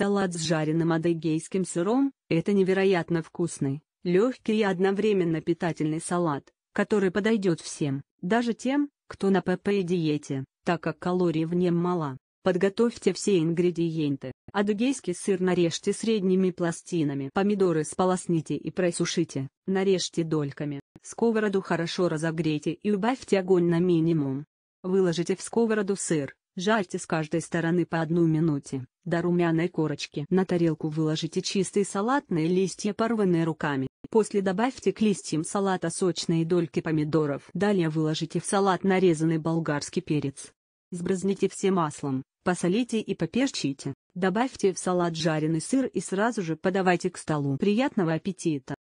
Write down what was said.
Салат с жареным адыгейским сыром – это невероятно вкусный, легкий и одновременно питательный салат, который подойдет всем, даже тем, кто на ПП-диете, так как калорий в нем мало. Подготовьте все ингредиенты. Адыгейский сыр нарежьте средними пластинами. Помидоры сполосните и просушите, нарежьте дольками. Сковороду хорошо разогрейте и убавьте огонь на минимум. Выложите в сковороду сыр, Жарьте с каждой стороны по одну минуте, до румяной корочки. На тарелку выложите чистые салатные листья, порванные руками. После добавьте к листьям салата сочные дольки помидоров. Далее выложите в салат нарезанный болгарский перец. Сбрызните все маслом, посолите и поперчите. Добавьте в салат жареный сыр и сразу же подавайте к столу. Приятного аппетита!